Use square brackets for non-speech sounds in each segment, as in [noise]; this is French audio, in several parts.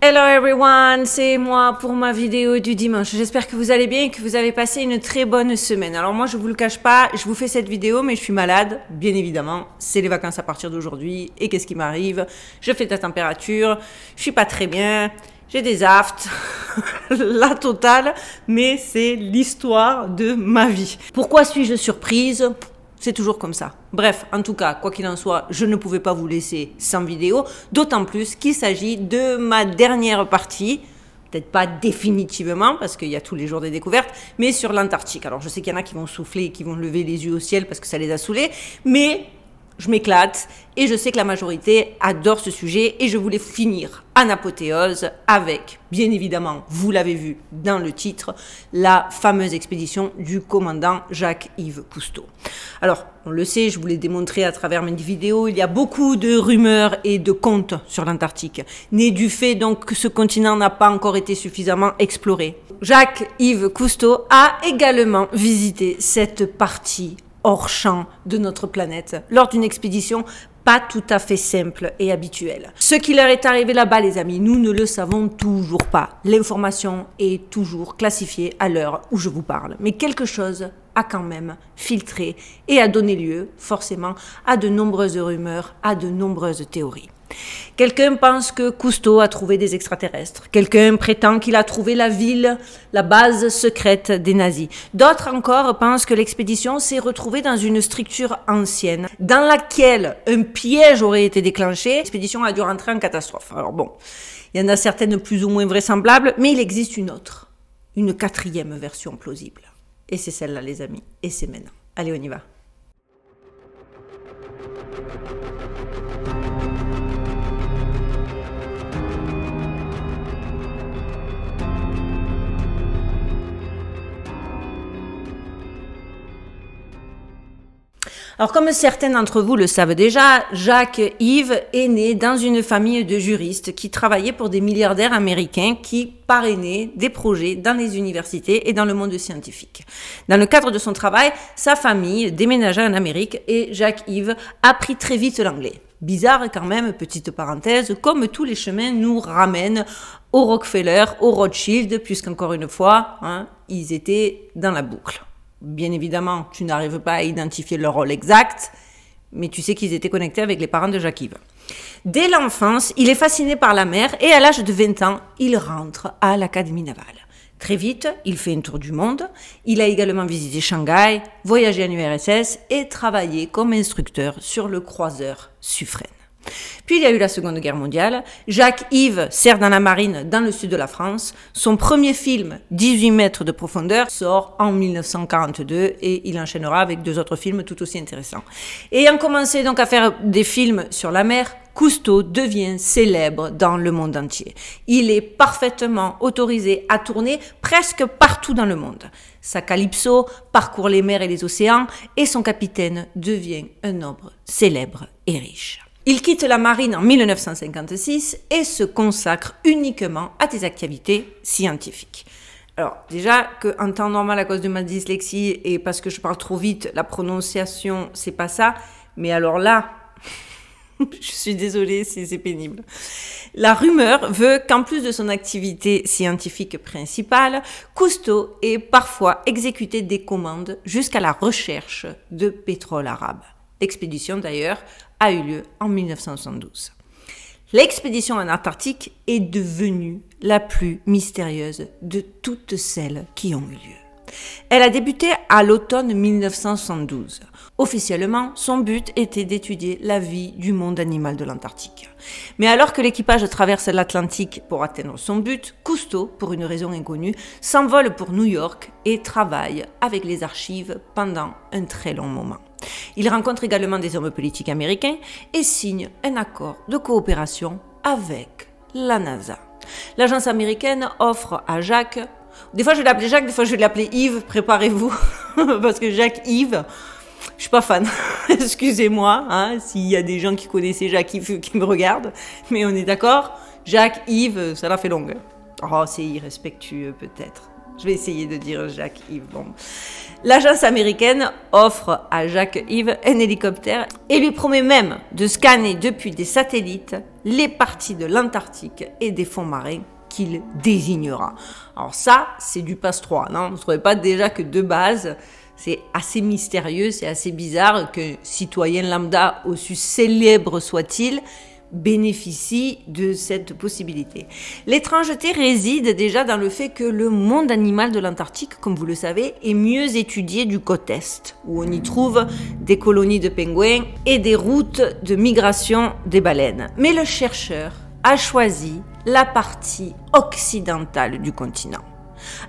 Hello everyone, c'est moi pour ma vidéo du dimanche. J'espère que vous allez bien et que vous avez passé une très bonne semaine. Alors moi je vous le cache pas, je vous fais cette vidéo mais je suis malade, bien évidemment. C'est les vacances à partir d'aujourd'hui et qu'est-ce qui m'arrive Je fais de la température, je suis pas très bien, j'ai des aftes, [laughs] la totale, mais c'est l'histoire de ma vie. Pourquoi suis-je surprise c'est toujours comme ça. Bref, en tout cas, quoi qu'il en soit, je ne pouvais pas vous laisser sans vidéo, d'autant plus qu'il s'agit de ma dernière partie, peut-être pas définitivement, parce qu'il y a tous les jours des découvertes, mais sur l'Antarctique. Alors je sais qu'il y en a qui vont souffler et qui vont lever les yeux au ciel parce que ça les a saoulés, mais je m'éclate et je sais que la majorité adore ce sujet et je voulais finir en apothéose avec, bien évidemment, vous l'avez vu dans le titre, la fameuse expédition du commandant Jacques-Yves Cousteau. Alors, on le sait, je vous l'ai démontré à travers mes vidéos, il y a beaucoup de rumeurs et de contes sur l'Antarctique, né du fait donc que ce continent n'a pas encore été suffisamment exploré. Jacques-Yves Cousteau a également visité cette partie hors champ de notre planète lors d'une expédition pas tout à fait simple et habituelle. Ce qui leur est arrivé là-bas, les amis, nous ne le savons toujours pas. L'information est toujours classifiée à l'heure où je vous parle. Mais quelque chose a quand même filtré et a donné lieu, forcément, à de nombreuses rumeurs, à de nombreuses théories. Quelqu'un pense que Cousteau a trouvé des extraterrestres. Quelqu'un prétend qu'il a trouvé la ville, la base secrète des nazis. D'autres encore pensent que l'expédition s'est retrouvée dans une structure ancienne dans laquelle un piège aurait été déclenché. L'expédition a dû rentrer en catastrophe. Alors bon, il y en a certaines plus ou moins vraisemblables, mais il existe une autre, une quatrième version plausible. Et c'est celle-là, les amis. Et c'est maintenant. Allez, on y va. Alors comme certains d'entre vous le savent déjà, Jacques Yves est né dans une famille de juristes qui travaillaient pour des milliardaires américains qui parrainaient des projets dans les universités et dans le monde scientifique. Dans le cadre de son travail, sa famille déménagea en Amérique et Jacques Yves apprit très vite l'anglais. Bizarre quand même, petite parenthèse, comme tous les chemins nous ramènent au Rockefeller, au Rothschild, puisqu'encore une fois, hein, ils étaient dans la boucle. Bien évidemment, tu n'arrives pas à identifier leur rôle exact, mais tu sais qu'ils étaient connectés avec les parents de jacques Dès l'enfance, il est fasciné par la mer et à l'âge de 20 ans, il rentre à l'Académie navale. Très vite, il fait un tour du monde. Il a également visité Shanghai, voyagé en URSS et travaillé comme instructeur sur le croiseur Suffren. Puis il y a eu la Seconde Guerre mondiale. Jacques Yves sert dans la marine dans le sud de la France. Son premier film, 18 mètres de profondeur, sort en 1942 et il enchaînera avec deux autres films tout aussi intéressants. Ayant commencé donc à faire des films sur la mer, Cousteau devient célèbre dans le monde entier. Il est parfaitement autorisé à tourner presque partout dans le monde. Sa calypso parcourt les mers et les océans et son capitaine devient un homme célèbre et riche. Il quitte la marine en 1956 et se consacre uniquement à des activités scientifiques. Alors déjà qu'en temps normal à cause de ma dyslexie et parce que je parle trop vite, la prononciation c'est pas ça, mais alors là, [laughs] je suis désolée si c'est pénible. La rumeur veut qu'en plus de son activité scientifique principale, Cousteau ait parfois exécuté des commandes jusqu'à la recherche de pétrole arabe. L'expédition d'ailleurs a eu lieu en 1972. L'expédition en Antarctique est devenue la plus mystérieuse de toutes celles qui ont eu lieu. Elle a débuté à l'automne 1972. Officiellement, son but était d'étudier la vie du monde animal de l'Antarctique. Mais alors que l'équipage traverse l'Atlantique pour atteindre son but, Cousteau, pour une raison inconnue, s'envole pour New York et travaille avec les archives pendant un très long moment. Il rencontre également des hommes politiques américains et signe un accord de coopération avec la NASA. L'agence américaine offre à Jacques, des fois je vais l'appeler Jacques, des fois je vais l'appeler Yves, préparez-vous, [laughs] parce que Jacques Yves, je suis pas fan. [laughs] Excusez-moi, hein, s'il y a des gens qui connaissaient Jacques Yves qui me regardent, mais on est d'accord, Jacques Yves, ça l'a fait longue. Oh, c'est irrespectueux peut-être. Je vais essayer de dire Jacques-Yves. Bon. L'agence américaine offre à Jacques-Yves un hélicoptère et lui promet même de scanner depuis des satellites les parties de l'Antarctique et des fonds marins qu'il désignera. Alors ça, c'est du passe-3, non Vous ne trouvez pas déjà que de base, c'est assez mystérieux, c'est assez bizarre que citoyen lambda, aussi célèbre soit-il, bénéficient de cette possibilité. L'étrangeté réside déjà dans le fait que le monde animal de l'Antarctique, comme vous le savez, est mieux étudié du côté est, où on y trouve des colonies de pingouins et des routes de migration des baleines. Mais le chercheur a choisi la partie occidentale du continent.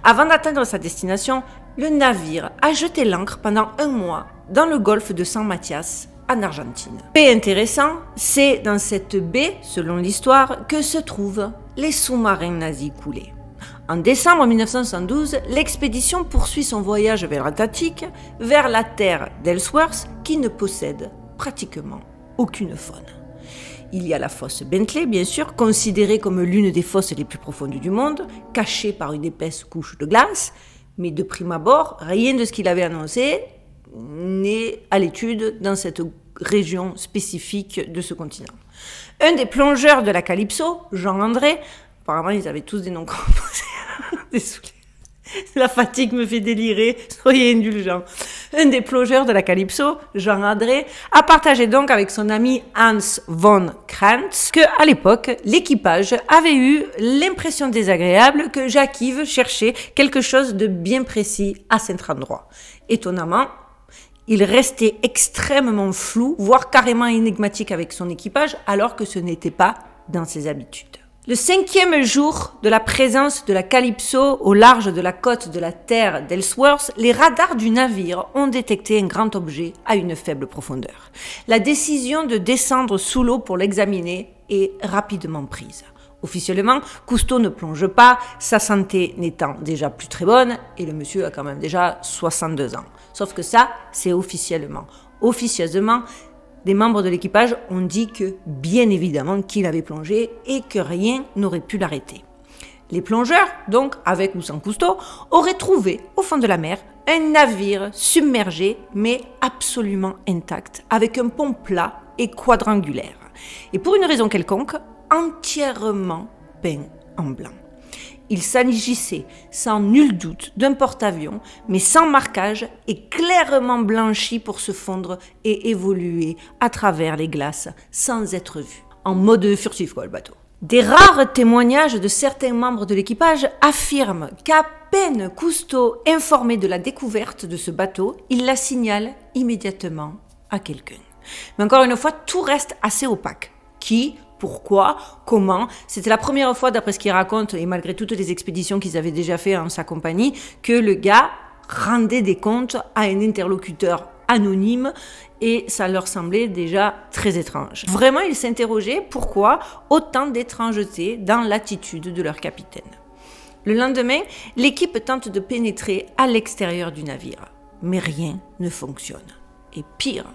Avant d'atteindre sa destination, le navire a jeté l'ancre pendant un mois dans le golfe de San mathias en Argentine. intéressant, c'est dans cette baie, selon l'histoire, que se trouvent les sous-marins nazis coulés. En décembre 1912, l'expédition poursuit son voyage vers l'Atlantique, vers la terre d'Ellsworth qui ne possède pratiquement aucune faune. Il y a la fosse Bentley, bien sûr, considérée comme l'une des fosses les plus profondes du monde, cachée par une épaisse couche de glace, mais de prime abord, rien de ce qu'il avait annoncé né à l'étude dans cette région spécifique de ce continent. Un des plongeurs de la Calypso, Jean-André, apparemment ils avaient tous des noms composés. [laughs] Désolé. La fatigue me fait délirer, soyez indulgents. Un des plongeurs de la Calypso, Jean André, a partagé donc avec son ami Hans von Krantz que, à l'époque, l'équipage avait eu l'impression désagréable que Jacques-Yves cherchait quelque chose de bien précis à cet endroit. Étonnamment, il restait extrêmement flou, voire carrément énigmatique avec son équipage, alors que ce n'était pas dans ses habitudes. Le cinquième jour de la présence de la Calypso au large de la côte de la Terre d'Ellsworth, les radars du navire ont détecté un grand objet à une faible profondeur. La décision de descendre sous l'eau pour l'examiner est rapidement prise. Officiellement, Cousteau ne plonge pas, sa santé n'étant déjà plus très bonne, et le monsieur a quand même déjà 62 ans. Sauf que ça, c'est officiellement. Officieusement, des membres de l'équipage ont dit que, bien évidemment, qu'il avait plongé et que rien n'aurait pu l'arrêter. Les plongeurs, donc avec ou sans cousteau, auraient trouvé au fond de la mer un navire submergé mais absolument intact, avec un pont plat et quadrangulaire, et pour une raison quelconque, entièrement peint en blanc. Il s'agissait sans nul doute d'un porte-avions, mais sans marquage et clairement blanchi pour se fondre et évoluer à travers les glaces sans être vu. En mode furtif, quoi, le bateau. Des rares témoignages de certains membres de l'équipage affirment qu'à peine Cousteau informé de la découverte de ce bateau, il la signale immédiatement à quelqu'un. Mais encore une fois, tout reste assez opaque. Qui, pourquoi, comment. C'était la première fois, d'après ce qu'il raconte, et malgré toutes les expéditions qu'ils avaient déjà faites en sa compagnie, que le gars rendait des comptes à un interlocuteur anonyme et ça leur semblait déjà très étrange. Vraiment, ils s'interrogeaient pourquoi autant d'étrangeté dans l'attitude de leur capitaine. Le lendemain, l'équipe tente de pénétrer à l'extérieur du navire, mais rien ne fonctionne. Et pire,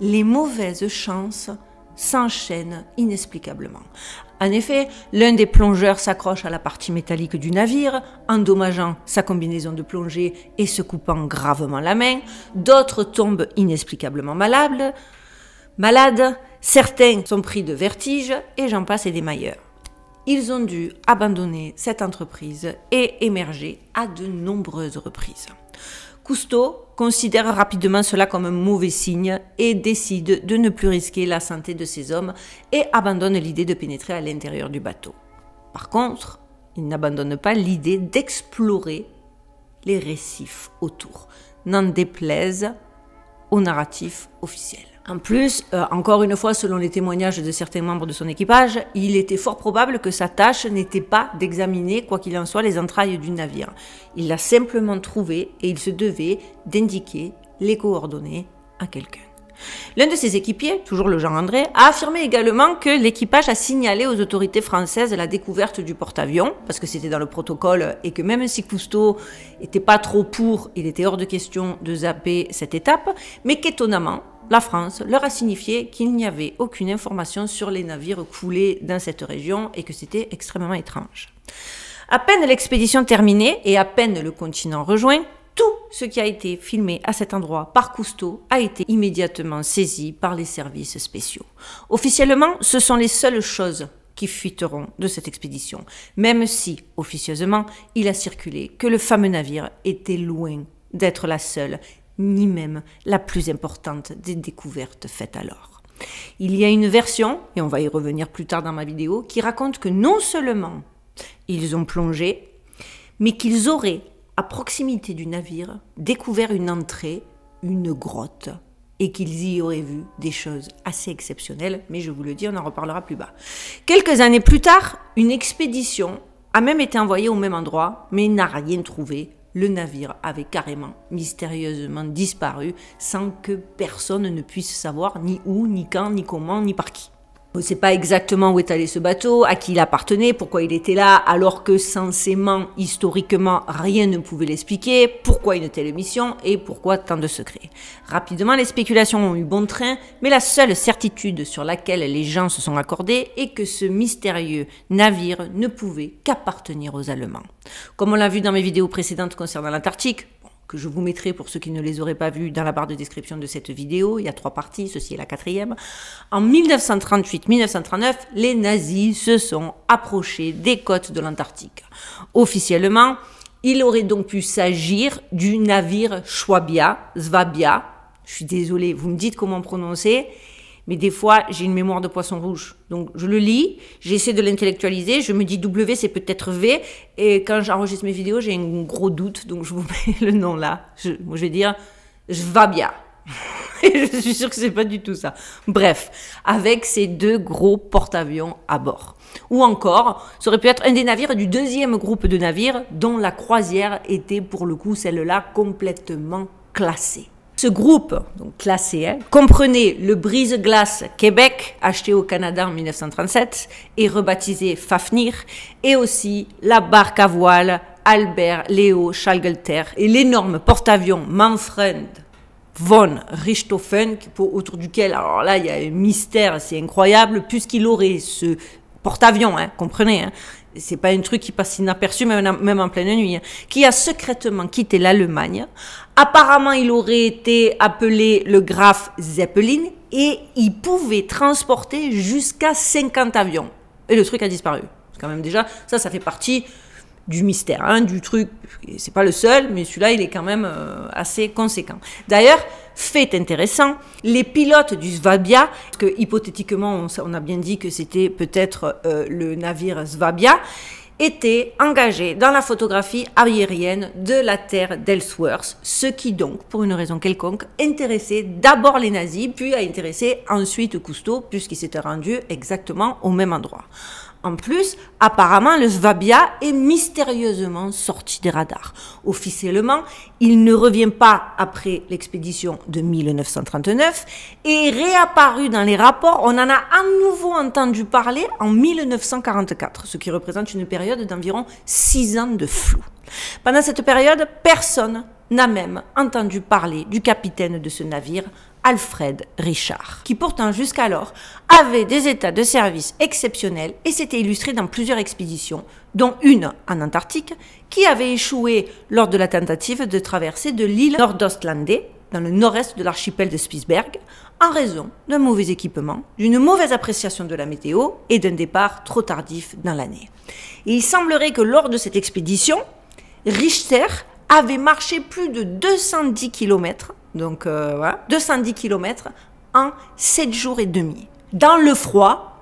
les mauvaises chances s'enchaînent inexplicablement. En effet, l'un des plongeurs s'accroche à la partie métallique du navire, endommageant sa combinaison de plongée et se coupant gravement la main, d'autres tombent inexplicablement malades, malades, certains sont pris de vertige et j'en passe et des mailleurs ils ont dû abandonner cette entreprise et émerger à de nombreuses reprises. Cousteau considère rapidement cela comme un mauvais signe et décide de ne plus risquer la santé de ses hommes et abandonne l'idée de pénétrer à l'intérieur du bateau. Par contre, il n'abandonne pas l'idée d'explorer les récifs autour, n'en déplaise au narratif officiel. En plus, euh, encore une fois, selon les témoignages de certains membres de son équipage, il était fort probable que sa tâche n'était pas d'examiner, quoi qu'il en soit, les entrailles du navire. Il l'a simplement trouvé et il se devait d'indiquer les coordonnées à quelqu'un. L'un de ses équipiers, toujours le Jean-André, a affirmé également que l'équipage a signalé aux autorités françaises la découverte du porte-avions, parce que c'était dans le protocole et que même si Cousteau n'était pas trop pour, il était hors de question de zapper cette étape, mais qu'étonnamment, la France leur a signifié qu'il n'y avait aucune information sur les navires coulés dans cette région et que c'était extrêmement étrange. À peine l'expédition terminée et à peine le continent rejoint, tout ce qui a été filmé à cet endroit par Cousteau a été immédiatement saisi par les services spéciaux. Officiellement, ce sont les seules choses qui fuiteront de cette expédition, même si, officieusement, il a circulé que le fameux navire était loin d'être la seule ni même la plus importante des découvertes faites alors. Il y a une version, et on va y revenir plus tard dans ma vidéo, qui raconte que non seulement ils ont plongé, mais qu'ils auraient, à proximité du navire, découvert une entrée, une grotte, et qu'ils y auraient vu des choses assez exceptionnelles, mais je vous le dis, on en reparlera plus bas. Quelques années plus tard, une expédition a même été envoyée au même endroit, mais n'a rien trouvé le navire avait carrément mystérieusement disparu sans que personne ne puisse savoir ni où, ni quand, ni comment, ni par qui. On ne sait pas exactement où est allé ce bateau, à qui il appartenait, pourquoi il était là, alors que censément, historiquement, rien ne pouvait l'expliquer, pourquoi une telle mission et pourquoi tant de secrets. Rapidement, les spéculations ont eu bon train, mais la seule certitude sur laquelle les gens se sont accordés est que ce mystérieux navire ne pouvait qu'appartenir aux Allemands. Comme on l'a vu dans mes vidéos précédentes concernant l'Antarctique, que je vous mettrai pour ceux qui ne les auraient pas vus dans la barre de description de cette vidéo. Il y a trois parties, ceci est la quatrième. En 1938-1939, les nazis se sont approchés des côtes de l'Antarctique. Officiellement, il aurait donc pu s'agir du navire Schwabia, Svabia, je suis désolée, vous me dites comment prononcer, mais des fois, j'ai une mémoire de poisson rouge. Donc, je le lis, j'essaie de l'intellectualiser, je me dis W, c'est peut-être V. Et quand j'enregistre mes vidéos, j'ai un gros doute, donc je vous [laughs] mets le nom là. Je, vais dire, je va bien. [laughs] Et je suis sûre que c'est pas du tout ça. Bref, avec ces deux gros porte-avions à bord. Ou encore, ça aurait pu être un des navires du deuxième groupe de navires dont la croisière était pour le coup celle-là complètement classée. Ce groupe, donc classé, hein, comprenait le brise-glace Québec, acheté au Canada en 1937 et rebaptisé Fafnir, et aussi la barque à voile Albert Léo Schalgelter et l'énorme porte-avions Manfred von Richthofen, autour duquel, alors là, il y a un mystère, c'est incroyable, puisqu'il aurait ce porte-avions, hein, comprenez, hein, c'est pas un truc qui passe inaperçu même, même en pleine nuit, hein, qui a secrètement quitté l'Allemagne. Apparemment, il aurait été appelé le Graf Zeppelin et il pouvait transporter jusqu'à 50 avions. Et le truc a disparu. Quand même déjà, ça, ça fait partie du mystère, hein, du truc. C'est pas le seul, mais celui-là, il est quand même euh, assez conséquent. D'ailleurs, fait intéressant, les pilotes du Svabia, parce que hypothétiquement on a bien dit que c'était peut-être euh, le navire Svabia, étaient engagés dans la photographie aérienne de la terre d'Ellsworth, ce qui donc, pour une raison quelconque, intéressait d'abord les nazis, puis a intéressé ensuite Cousteau, puisqu'il s'était rendu exactement au même endroit. En plus, apparemment, le Swabia est mystérieusement sorti des radars. Officiellement, il ne revient pas après l'expédition de 1939 et réapparu dans les rapports. On en a à nouveau entendu parler en 1944, ce qui représente une période d'environ six ans de flou. Pendant cette période, personne n'a même entendu parler du capitaine de ce navire, Alfred Richard, qui pourtant jusqu'alors avait des états de service exceptionnels et s'était illustré dans plusieurs expéditions, dont une en Antarctique, qui avait échoué lors de la tentative de traverser de l'île nord dans le nord-est de l'archipel de Spitsberg en raison d'un mauvais équipement, d'une mauvaise appréciation de la météo et d'un départ trop tardif dans l'année. Il semblerait que lors de cette expédition, Richter avait marché plus de 210 km, donc euh, voilà, 210 km en 7 jours et demi. Dans le froid,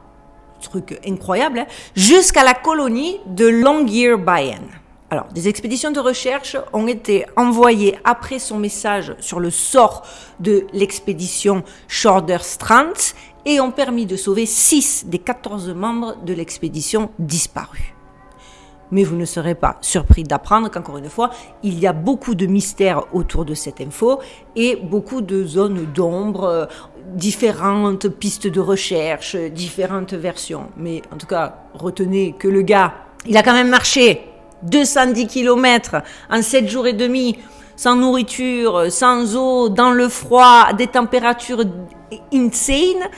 truc incroyable, hein, jusqu'à la colonie de Longyearbyen. Alors, des expéditions de recherche ont été envoyées après son message sur le sort de l'expédition Strand et ont permis de sauver 6 des 14 membres de l'expédition disparus. Mais vous ne serez pas surpris d'apprendre qu'encore une fois, il y a beaucoup de mystères autour de cette info et beaucoup de zones d'ombre, euh, différentes pistes de recherche, différentes versions. Mais en tout cas, retenez que le gars, il a quand même marché 210 km en 7 jours et demi, sans nourriture, sans eau, dans le froid, à des températures insane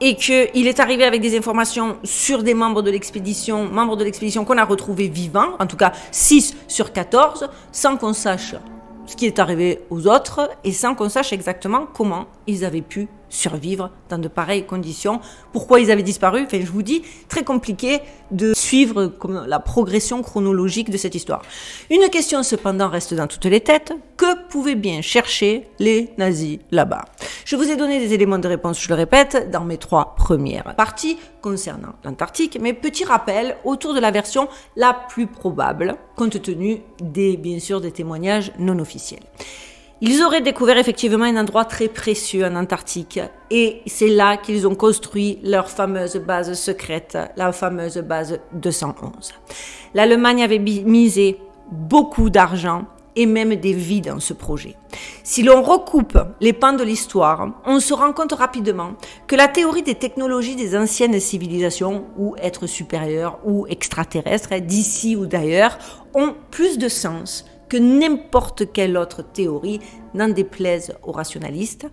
et qu'il est arrivé avec des informations sur des membres de l'expédition, membres de l'expédition qu'on a retrouvés vivants, en tout cas 6 sur 14, sans qu'on sache ce qui est arrivé aux autres et sans qu'on sache exactement comment ils avaient pu survivre dans de pareilles conditions. Pourquoi ils avaient disparu Enfin, je vous dis, très compliqué de suivre la progression chronologique de cette histoire. Une question cependant reste dans toutes les têtes que pouvaient bien chercher les nazis là-bas Je vous ai donné des éléments de réponse, je le répète, dans mes trois premières parties concernant l'Antarctique, mais petit rappel autour de la version la plus probable, compte tenu des bien sûr des témoignages non officiels. Ils auraient découvert effectivement un endroit très précieux en Antarctique et c'est là qu'ils ont construit leur fameuse base secrète, la fameuse base 211. L'Allemagne avait misé beaucoup d'argent et même des vies dans ce projet. Si l'on recoupe les pans de l'histoire, on se rend compte rapidement que la théorie des technologies des anciennes civilisations, ou êtres supérieurs ou extraterrestres, d'ici ou d'ailleurs, ont plus de sens que n'importe quelle autre théorie, n'en déplaise aux rationalistes.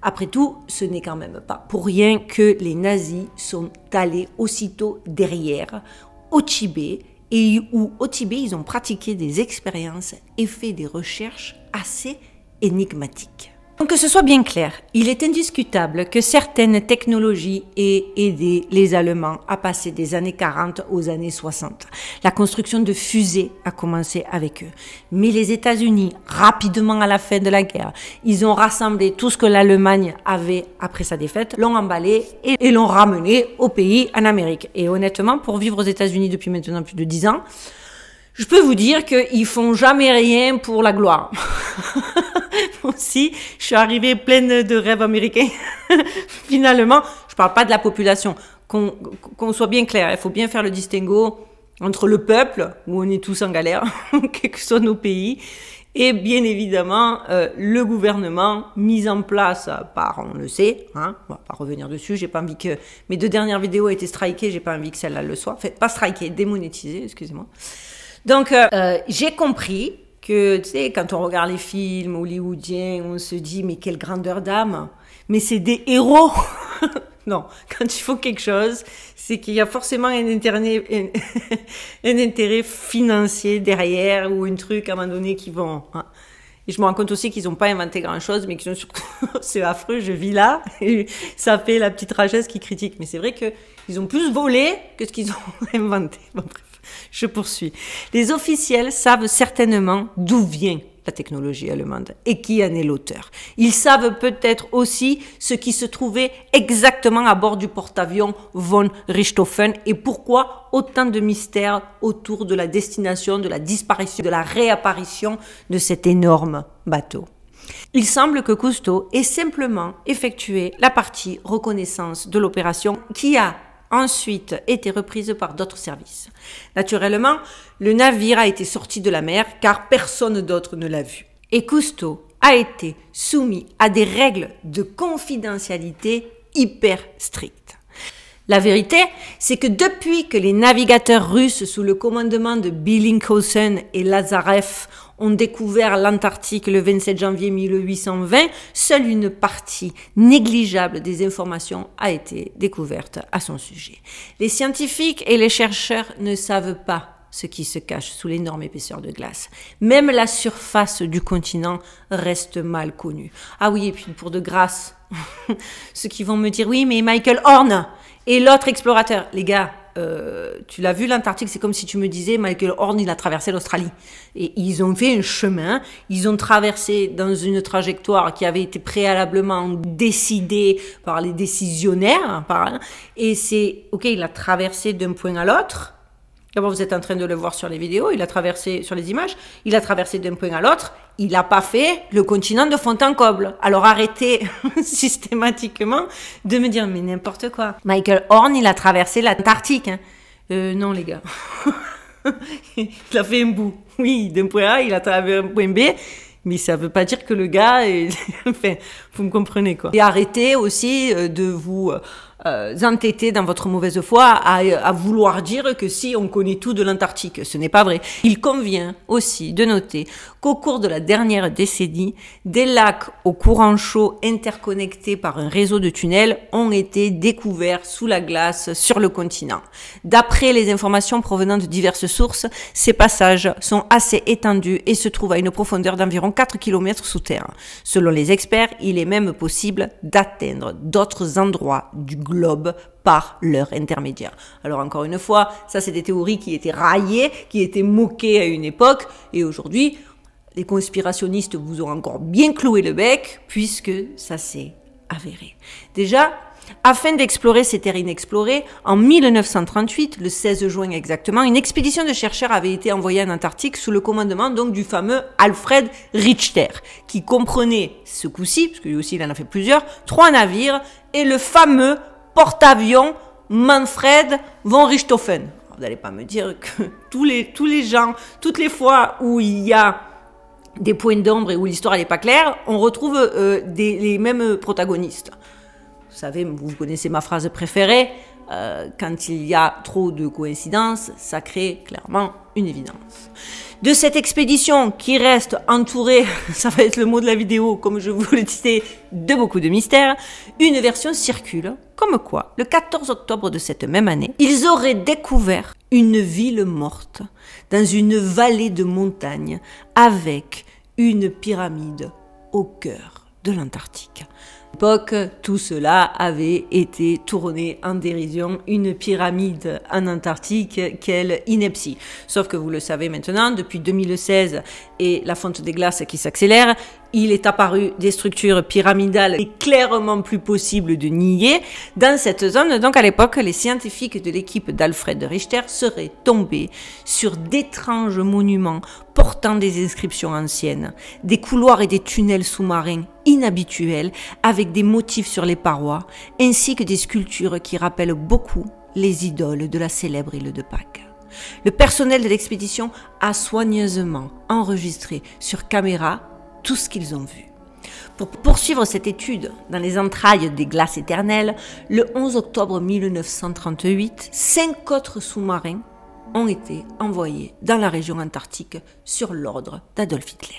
Après tout, ce n'est quand même pas pour rien que les nazis sont allés aussitôt derrière, au Tibet, et où au Tibet, ils ont pratiqué des expériences et fait des recherches assez énigmatiques. Que ce soit bien clair, il est indiscutable que certaines technologies aient aidé les Allemands à passer des années 40 aux années 60. La construction de fusées a commencé avec eux. Mais les États-Unis, rapidement à la fin de la guerre, ils ont rassemblé tout ce que l'Allemagne avait après sa défaite, l'ont emballé et, et l'ont ramené au pays en Amérique. Et honnêtement, pour vivre aux États-Unis depuis maintenant plus de 10 ans, je peux vous dire qu'ils font jamais rien pour la gloire. [laughs] Aussi, je suis arrivée pleine de rêves américains. [laughs] Finalement, je parle pas de la population. Qu'on soit bien clair, il faut bien faire le distinguo entre le peuple, où on est tous en galère, [laughs] quels que soient nos pays, et bien évidemment euh, le gouvernement mis en place par, on le sait, hein, on va pas revenir dessus, j'ai pas envie que mes deux dernières vidéos aient été strikées, j'ai pas envie que celle-là le soit, enfin, pas strikées, démonétisées, excusez-moi. Donc, euh, euh, j'ai compris que, tu sais, quand on regarde les films hollywoodiens, on se dit, mais quelle grandeur d'âme, mais c'est des héros. [laughs] non, quand il faut quelque chose, c'est qu'il y a forcément un intérêt, [laughs] financier derrière ou un truc à un moment donné qui vont. Hein. Et je me rends compte aussi qu'ils n'ont pas inventé grand-chose, mais qu'ils ont surtout... [laughs] c'est affreux, je vis là, ça fait la petite rageuse qui critique. Mais c'est vrai qu'ils ont plus volé que ce qu'ils ont inventé. Je poursuis. Les officiels savent certainement d'où vient la technologie allemande et qui en est l'auteur. Ils savent peut-être aussi ce qui se trouvait exactement à bord du porte-avions von Richthofen et pourquoi autant de mystères autour de la destination, de la disparition, de la réapparition de cet énorme bateau. Il semble que Cousteau ait simplement effectué la partie reconnaissance de l'opération qui a ensuite été reprise par d'autres services. Naturellement, le navire a été sorti de la mer car personne d'autre ne l'a vu. Et Cousteau a été soumis à des règles de confidentialité hyper strictes. La vérité, c'est que depuis que les navigateurs russes sous le commandement de Billinghausen et Lazarev ont découvert l'Antarctique le 27 janvier 1820, seule une partie négligeable des informations a été découverte à son sujet. Les scientifiques et les chercheurs ne savent pas ce qui se cache sous l'énorme épaisseur de glace. Même la surface du continent reste mal connue. Ah oui, et puis pour de grâce, [laughs] ceux qui vont me dire oui, mais Michael Horn et l'autre explorateur, les gars, euh, tu l'as vu l'Antarctique, c'est comme si tu me disais Michael Horn il a traversé l'Australie. Et ils ont fait un chemin, ils ont traversé dans une trajectoire qui avait été préalablement décidée par les décisionnaires, hein, par, hein. et c'est ok il a traversé d'un point à l'autre, D'abord, vous êtes en train de le voir sur les vidéos, il a traversé, sur les images, il a traversé d'un point à l'autre, il n'a pas fait le continent de fond en Alors arrêtez [laughs] systématiquement de me dire, mais n'importe quoi. Michael Horn, il a traversé l'Antarctique. Hein. Euh, non, les gars. [laughs] il a fait un bout. Oui, d'un point A, il a traversé un point B. Mais ça ne veut pas dire que le gars. [laughs] enfin, vous me comprenez quoi. Et arrêtez aussi euh, de vous euh, euh, entêté dans votre mauvaise foi à, à, vouloir dire que si on connaît tout de l'Antarctique, ce n'est pas vrai. Il convient aussi de noter qu'au cours de la dernière décennie, des lacs au courant chaud interconnectés par un réseau de tunnels ont été découverts sous la glace sur le continent. D'après les informations provenant de diverses sources, ces passages sont assez étendus et se trouvent à une profondeur d'environ 4 km sous terre. Selon les experts, il est même possible d'atteindre d'autres endroits du globe par leur intermédiaire. Alors encore une fois, ça c'est des théories qui étaient raillées, qui étaient moquées à une époque, et aujourd'hui les conspirationnistes vous ont encore bien cloué le bec, puisque ça s'est avéré. Déjà, afin d'explorer ces terres inexplorées, en 1938, le 16 juin exactement, une expédition de chercheurs avait été envoyée en Antarctique sous le commandement donc du fameux Alfred Richter, qui comprenait ce coup-ci, parce lui aussi il en a fait plusieurs, trois navires et le fameux porte-avions Manfred von Richthofen. vous n'allez pas me dire que [laughs] tous les, tous les gens, toutes les fois où il y a des points d'ombre et où l'histoire n'est pas claire, on retrouve euh, les mêmes euh, protagonistes. Vous savez, vous connaissez ma phrase préférée, euh, quand il y a trop de coïncidences, ça crée clairement une évidence. De cette expédition qui reste entourée, [laughs] ça va être le mot de la vidéo, comme je vous le disais, de beaucoup de mystères, une version circule, comme quoi, le 14 octobre de cette même année, ils auraient découvert une ville morte dans une vallée de montagne avec une pyramide au cœur de l'Antarctique. À l'époque, tout cela avait été tourné en dérision, une pyramide en Antarctique, quelle ineptie. Sauf que vous le savez maintenant, depuis 2016 et la fonte des glaces qui s'accélère, il est apparu des structures pyramidales et clairement plus possible de nier dans cette zone. Donc à l'époque, les scientifiques de l'équipe d'Alfred Richter seraient tombés sur d'étranges monuments portant des inscriptions anciennes, des couloirs et des tunnels sous-marins inhabituels avec des motifs sur les parois, ainsi que des sculptures qui rappellent beaucoup les idoles de la célèbre île de Pâques. Le personnel de l'expédition a soigneusement enregistré sur caméra ce qu'ils ont vu. Pour poursuivre cette étude dans les entrailles des glaces éternelles, le 11 octobre 1938, cinq autres sous-marins ont été envoyés dans la région antarctique sur l'ordre d'Adolf Hitler.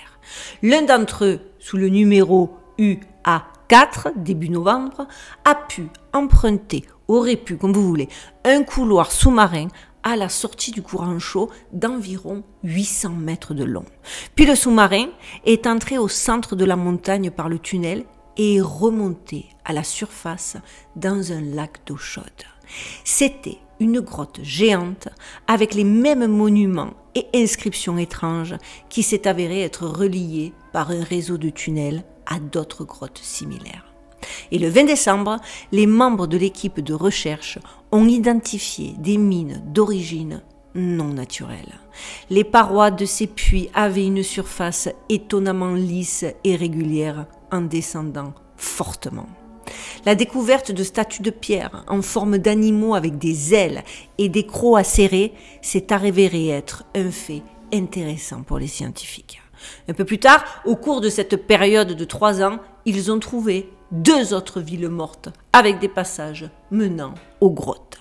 L'un d'entre eux, sous le numéro UA4, début novembre, a pu emprunter, aurait pu, comme vous voulez, un couloir sous-marin à la sortie du courant chaud d'environ 800 mètres de long. Puis le sous-marin est entré au centre de la montagne par le tunnel et est remonté à la surface dans un lac d'eau chaude. C'était une grotte géante avec les mêmes monuments et inscriptions étranges qui s'est avérée être reliée par un réseau de tunnels à d'autres grottes similaires. Et le 20 décembre, les membres de l'équipe de recherche ont identifié des mines d'origine non naturelle. Les parois de ces puits avaient une surface étonnamment lisse et régulière en descendant fortement. La découverte de statues de pierre en forme d'animaux avec des ailes et des crocs acérés s'est avérée être un fait intéressant pour les scientifiques. Un peu plus tard, au cours de cette période de trois ans, ils ont trouvé deux autres villes mortes, avec des passages menant aux grottes.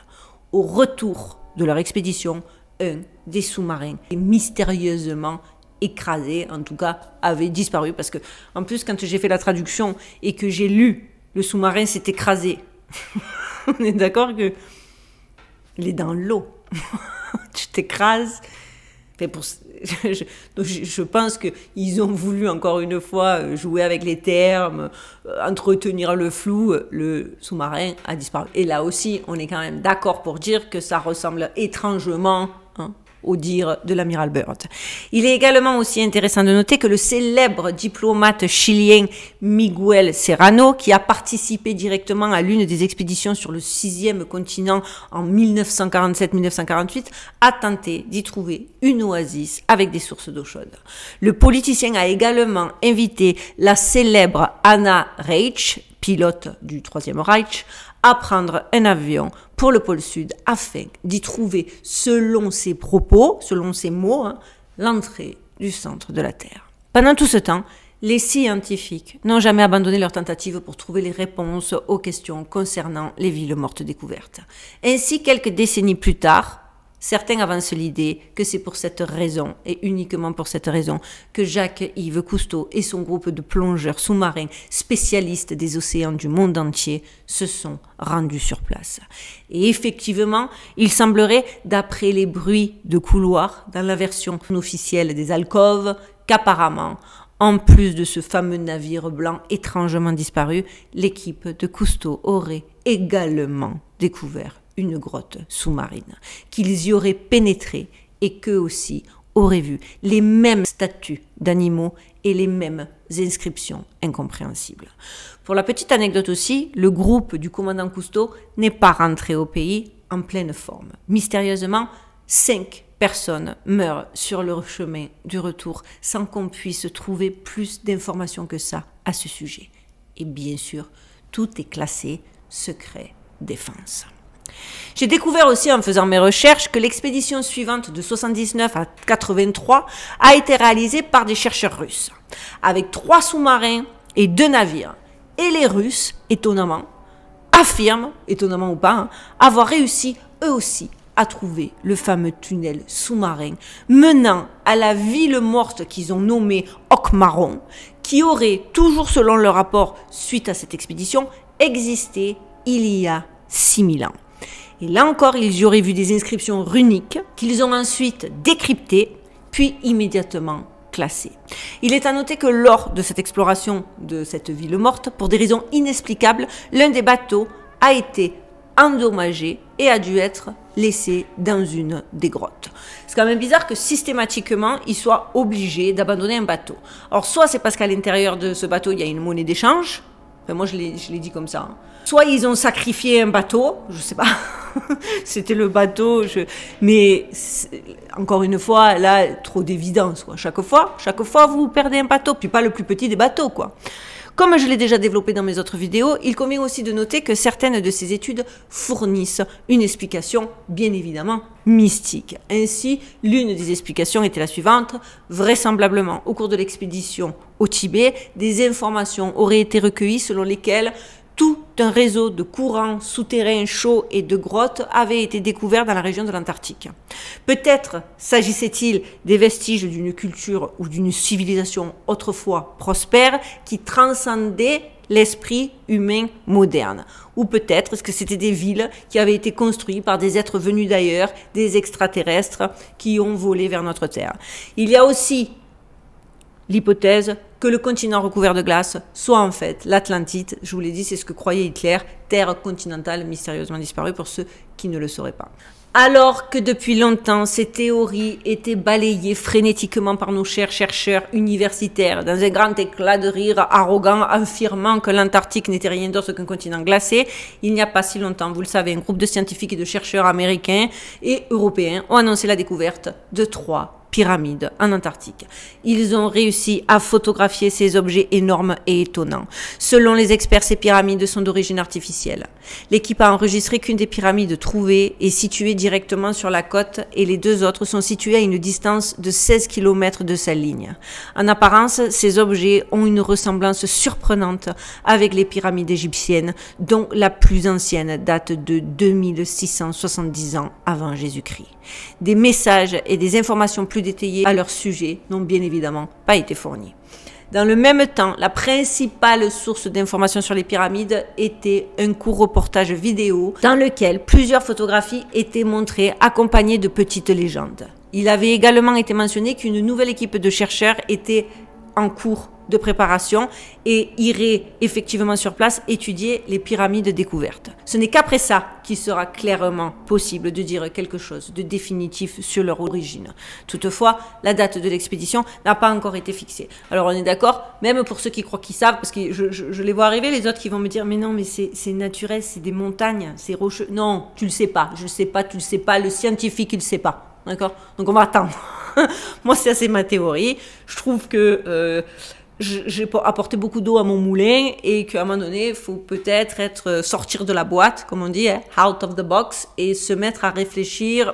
Au retour de leur expédition, un des sous-marins est mystérieusement écrasé, en tout cas avait disparu, parce que en plus quand j'ai fait la traduction et que j'ai lu le sous-marin s'est écrasé, [laughs] on est d'accord que il est dans l'eau, [laughs] tu t'écrases, [laughs] je, je, pense qu'ils ont voulu encore une fois euh, jouer avec les termes, euh, entretenir le flou. Euh, le sous-marin a disparu. Et là aussi, on est quand même d'accord pour dire que ça ressemble étrangement au dire de l'amiral Byrd. Il est également aussi intéressant de noter que le célèbre diplomate chilien Miguel Serrano, qui a participé directement à l'une des expéditions sur le sixième continent en 1947-1948, a tenté d'y trouver une oasis avec des sources d'eau chaude. Le politicien a également invité la célèbre Anna Reich, pilote du Troisième Reich, à prendre un avion pour le pôle Sud afin d'y trouver, selon ses propos, selon ses mots, hein, l'entrée du centre de la Terre. Pendant tout ce temps, les scientifiques n'ont jamais abandonné leur tentative pour trouver les réponses aux questions concernant les villes mortes découvertes. Ainsi, quelques décennies plus tard, Certains avancent l'idée que c'est pour cette raison, et uniquement pour cette raison, que Jacques-Yves Cousteau et son groupe de plongeurs sous-marins spécialistes des océans du monde entier se sont rendus sur place. Et effectivement, il semblerait, d'après les bruits de couloirs dans la version officielle des alcôves, qu'apparemment, en plus de ce fameux navire blanc étrangement disparu, l'équipe de Cousteau aurait également découvert une grotte sous-marine, qu'ils y auraient pénétré et qu'eux aussi auraient vu les mêmes statues d'animaux et les mêmes inscriptions incompréhensibles. Pour la petite anecdote aussi, le groupe du commandant Cousteau n'est pas rentré au pays en pleine forme. Mystérieusement, cinq personnes meurent sur leur chemin du retour sans qu'on puisse trouver plus d'informations que ça à ce sujet. Et bien sûr, tout est classé secret défense. J'ai découvert aussi en faisant mes recherches que l'expédition suivante de 79 à 83 a été réalisée par des chercheurs russes, avec trois sous-marins et deux navires. Et les Russes, étonnamment, affirment, étonnamment ou pas, hein, avoir réussi eux aussi à trouver le fameux tunnel sous-marin menant à la ville morte qu'ils ont nommée Ocmaron, qui aurait, toujours selon le rapport suite à cette expédition, existé il y a 6000 ans. Et là encore, ils y auraient vu des inscriptions runiques qu'ils ont ensuite décryptées, puis immédiatement classées. Il est à noter que lors de cette exploration de cette ville morte, pour des raisons inexplicables, l'un des bateaux a été endommagé et a dû être laissé dans une des grottes. C'est quand même bizarre que systématiquement, ils soient obligés d'abandonner un bateau. Or, soit c'est parce qu'à l'intérieur de ce bateau, il y a une monnaie d'échange, moi, je l'ai dit comme ça. Hein. Soit ils ont sacrifié un bateau, je sais pas. [laughs] C'était le bateau. Mais encore une fois, là, trop d'évidence. Chaque fois, chaque fois, vous perdez un bateau. Puis pas le plus petit des bateaux, quoi. Comme je l'ai déjà développé dans mes autres vidéos, il convient aussi de noter que certaines de ces études fournissent une explication, bien évidemment, mystique. Ainsi, l'une des explications était la suivante. Vraisemblablement, au cours de l'expédition au Tibet, des informations auraient été recueillies selon lesquelles tout un réseau de courants souterrains chauds et de grottes avait été découvert dans la région de l'Antarctique. Peut-être s'agissait-il des vestiges d'une culture ou d'une civilisation autrefois prospère qui transcendait l'esprit humain moderne. Ou peut-être est-ce que c'était des villes qui avaient été construites par des êtres venus d'ailleurs, des extraterrestres qui ont volé vers notre Terre. Il y a aussi l'hypothèse que le continent recouvert de glace soit en fait l'Atlantide. Je vous l'ai dit, c'est ce que croyait Hitler, terre continentale mystérieusement disparue pour ceux qui ne le sauraient pas. Alors que depuis longtemps, ces théories étaient balayées frénétiquement par nos chers chercheurs universitaires, dans un grand éclat de rire arrogant, affirmant que l'Antarctique n'était rien d'autre qu'un continent glacé, il n'y a pas si longtemps, vous le savez, un groupe de scientifiques et de chercheurs américains et européens ont annoncé la découverte de trois pyramides en Antarctique. Ils ont réussi à photographier ces objets énormes et étonnants. Selon les experts, ces pyramides sont d'origine artificielle. L'équipe a enregistré qu'une des pyramides trouvées est située directement sur la côte et les deux autres sont situées à une distance de 16 km de sa ligne. En apparence, ces objets ont une ressemblance surprenante avec les pyramides égyptiennes, dont la plus ancienne date de 2670 ans avant Jésus-Christ. Des messages et des informations plus détaillés à leur sujet n'ont bien évidemment pas été fournis. Dans le même temps, la principale source d'information sur les pyramides était un court reportage vidéo dans lequel plusieurs photographies étaient montrées accompagnées de petites légendes. Il avait également été mentionné qu'une nouvelle équipe de chercheurs était en cours de préparation et irait effectivement sur place étudier les pyramides découvertes. Ce n'est qu'après ça qu'il sera clairement possible de dire quelque chose de définitif sur leur origine. Toutefois, la date de l'expédition n'a pas encore été fixée. Alors on est d'accord, même pour ceux qui croient qu'ils savent, parce que je, les vois arriver, les autres qui vont me dire, mais non, mais c'est naturel, c'est des montagnes, c'est rocheux. Non, tu le sais pas, je le sais pas, tu le sais pas, le scientifique, il le sait pas. D'accord Donc on va attendre. [laughs] Moi, c'est assez ma théorie. Je trouve que euh, j'ai apporté beaucoup d'eau à mon moulin et qu'à un moment donné, il faut peut-être être euh, sortir de la boîte, comme on dit, hein, out of the box, et se mettre à réfléchir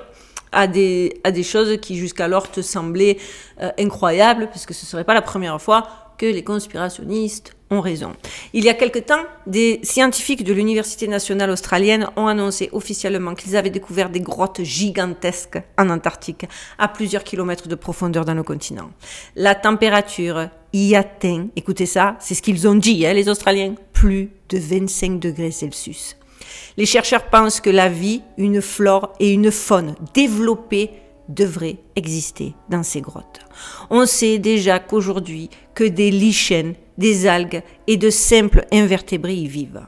à des, choses qui jusqu'alors te semblaient euh, incroyables, parce que ce serait pas la première fois que les conspirationnistes ont raison. Il y a quelque temps, des scientifiques de l'Université nationale australienne ont annoncé officiellement qu'ils avaient découvert des grottes gigantesques en Antarctique, à plusieurs kilomètres de profondeur dans le continent. La température y atteint, écoutez ça, c'est ce qu'ils ont dit, hein, les Australiens, plus de 25 degrés Celsius. Les chercheurs pensent que la vie, une flore et une faune développées devraient exister dans ces grottes. On sait déjà qu'aujourd'hui que des lichens des algues et de simples invertébrés y vivent.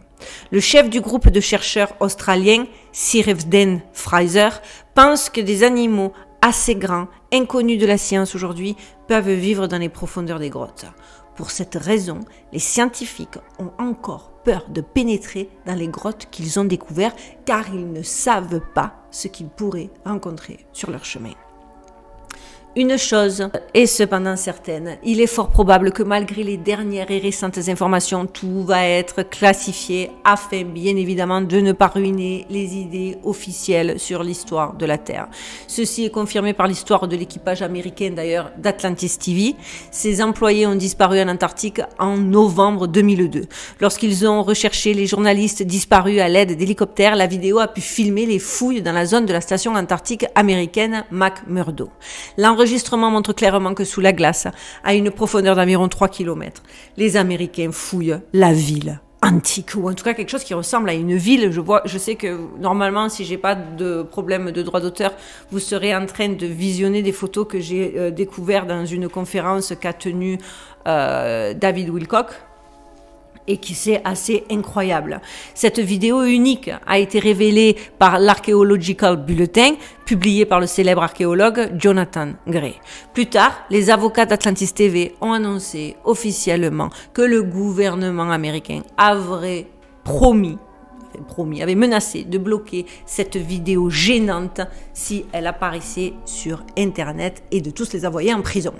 Le chef du groupe de chercheurs australiens, Evden Fraser, pense que des animaux assez grands, inconnus de la science aujourd'hui, peuvent vivre dans les profondeurs des grottes. Pour cette raison, les scientifiques ont encore peur de pénétrer dans les grottes qu'ils ont découvertes car ils ne savent pas ce qu'ils pourraient rencontrer sur leur chemin une chose est cependant certaine, il est fort probable que malgré les dernières et récentes informations, tout va être classifié afin bien évidemment de ne pas ruiner les idées officielles sur l'histoire de la Terre. Ceci est confirmé par l'histoire de l'équipage américain d'ailleurs d'Atlantis TV. Ses employés ont disparu en Antarctique en novembre 2002. Lorsqu'ils ont recherché les journalistes disparus à l'aide d'hélicoptères, la vidéo a pu filmer les fouilles dans la zone de la station antarctique américaine McMurdo. L'enregistrement montre clairement que sous la glace, à une profondeur d'environ 3 km, les Américains fouillent la ville antique ou en tout cas quelque chose qui ressemble à une ville. Je vois, je sais que normalement, si j'ai pas de problème de droit d'auteur, vous serez en train de visionner des photos que j'ai euh, découvertes dans une conférence qu'a tenue euh, David Wilcock, et qui c'est assez incroyable. Cette vidéo unique a été révélée par l'Archaeological Bulletin, publié par le célèbre archéologue Jonathan Gray. Plus tard, les avocats d'Atlantis TV ont annoncé officiellement que le gouvernement américain avait promis promis, avait menacé de bloquer cette vidéo gênante si elle apparaissait sur Internet et de tous les envoyer en prison.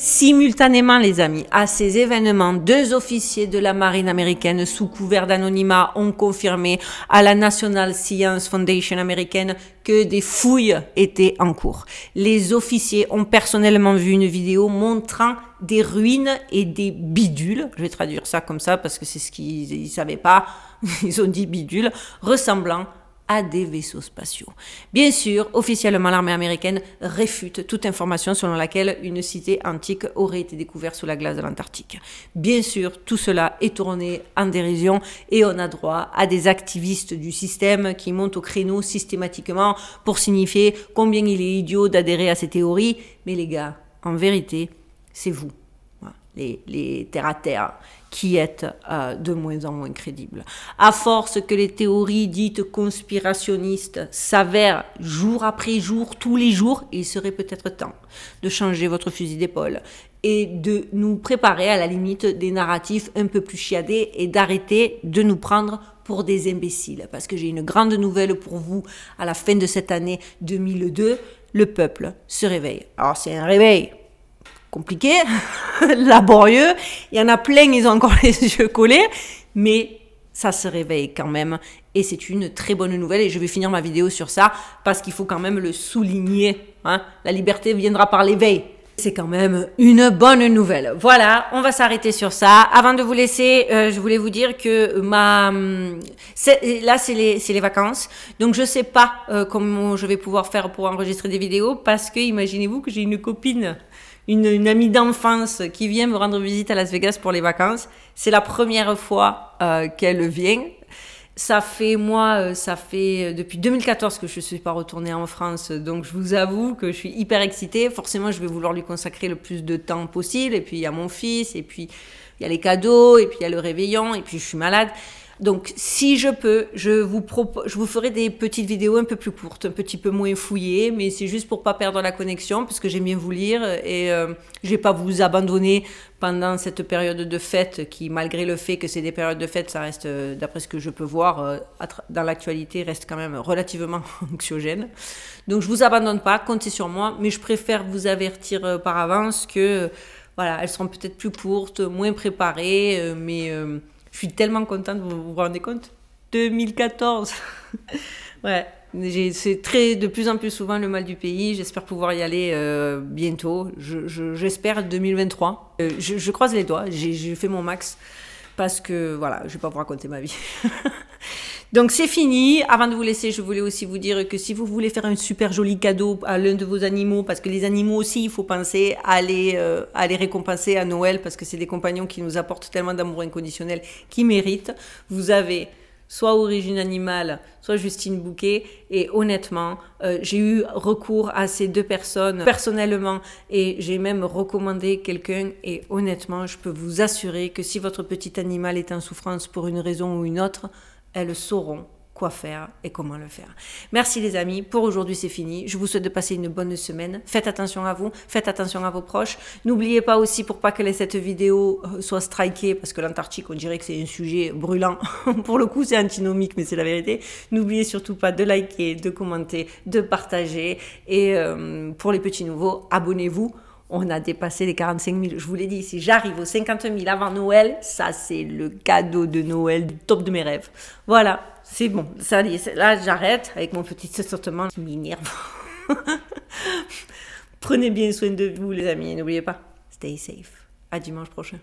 Simultanément, les amis, à ces événements, deux officiers de la marine américaine sous couvert d'anonymat ont confirmé à la National Science Foundation américaine que des fouilles étaient en cours. Les officiers ont personnellement vu une vidéo montrant des ruines et des bidules, je vais traduire ça comme ça parce que c'est ce qu'ils ne savaient pas, [laughs] ils ont dit bidules, ressemblant à des vaisseaux spatiaux. Bien sûr, officiellement, l'armée américaine réfute toute information selon laquelle une cité antique aurait été découverte sous la glace de l'Antarctique. Bien sûr, tout cela est tourné en dérision et on a droit à des activistes du système qui montent au créneau systématiquement pour signifier combien il est idiot d'adhérer à ces théories. Mais les gars, en vérité, c'est vous les, les terre à terre qui est euh, de moins en moins crédible. À force que les théories dites conspirationnistes s'avèrent jour après jour, tous les jours, il serait peut-être temps de changer votre fusil d'épaule et de nous préparer à la limite des narratifs un peu plus chiadés et d'arrêter de nous prendre pour des imbéciles. Parce que j'ai une grande nouvelle pour vous à la fin de cette année 2002, le peuple se réveille. Alors c'est un réveil, compliqué, [laughs] laborieux. Il y en a plein, ils ont encore [laughs] les yeux collés, mais ça se réveille quand même. Et c'est une très bonne nouvelle. Et je vais finir ma vidéo sur ça parce qu'il faut quand même le souligner. Hein. La liberté viendra par l'éveil. C'est quand même une bonne nouvelle. Voilà, on va s'arrêter sur ça. Avant de vous laisser, euh, je voulais vous dire que ma hum, là c'est les vacances, donc je sais pas euh, comment je vais pouvoir faire pour enregistrer des vidéos parce que imaginez-vous que j'ai une copine une, amie d'enfance qui vient me rendre visite à Las Vegas pour les vacances. C'est la première fois euh, qu'elle vient. Ça fait, moi, euh, ça fait euh, depuis 2014 que je ne suis pas retournée en France. Donc, je vous avoue que je suis hyper excitée. Forcément, je vais vouloir lui consacrer le plus de temps possible. Et puis, il y a mon fils, et puis, il y a les cadeaux, et puis, il y a le réveillon, et puis, je suis malade. Donc, si je peux, je vous, je vous ferai des petites vidéos un peu plus courtes, un petit peu moins fouillées, mais c'est juste pour pas perdre la connexion, parce que j'aime bien vous lire et euh, je vais pas vous abandonner pendant cette période de fête qui, malgré le fait que c'est des périodes de fête, ça reste, euh, d'après ce que je peux voir, euh, dans l'actualité, reste quand même relativement [laughs] anxiogène. Donc, je vous abandonne pas, comptez sur moi, mais je préfère vous avertir euh, par avance que, voilà, elles seront peut-être plus courtes, moins préparées, mais je suis tellement contente, vous vous rendez compte 2014 [laughs] Ouais, c'est très de plus en plus souvent le mal du pays. J'espère pouvoir y aller euh, bientôt. J'espère euh, je, 2023. je, croise les doigts, j'ai fait mon max parce que voilà, je vais pas vous raconter ma vie. [laughs] Donc c'est fini. Avant de vous laisser, je voulais aussi vous dire que si vous voulez faire un super joli cadeau à l'un de vos animaux, parce que les animaux aussi, il faut penser à les, euh, à les récompenser à Noël, parce que c'est des compagnons qui nous apportent tellement d'amour inconditionnel, qui méritent. Vous avez soit Origine Animale, soit Justine Bouquet. Et honnêtement, euh, j'ai eu recours à ces deux personnes personnellement et j'ai même recommandé quelqu'un. Et honnêtement, je peux vous assurer que si votre petit animal est en souffrance pour une raison ou une autre, elles sauront quoi faire et comment le faire. Merci les amis, pour aujourd'hui c'est fini. Je vous souhaite de passer une bonne semaine. Faites attention à vous, faites attention à vos proches. N'oubliez pas aussi pour pas que cette vidéo euh, soit strikée parce que l'Antarctique on dirait que c'est un sujet brûlant. [laughs] pour le coup c'est antinomique mais c'est la vérité. N'oubliez surtout pas de liker, de commenter, de partager et euh, pour les petits nouveaux, abonnez-vous on a dépassé les 45 000. Je vous l'ai dit, si j'arrive aux 50 000 avant Noël, ça c'est le cadeau de Noël, du top de mes rêves. Voilà, c'est bon, ça là j'arrête avec mon petit sortement qui m'énerve. [laughs] Prenez bien soin de vous les amis, n'oubliez pas, stay safe. À dimanche prochain.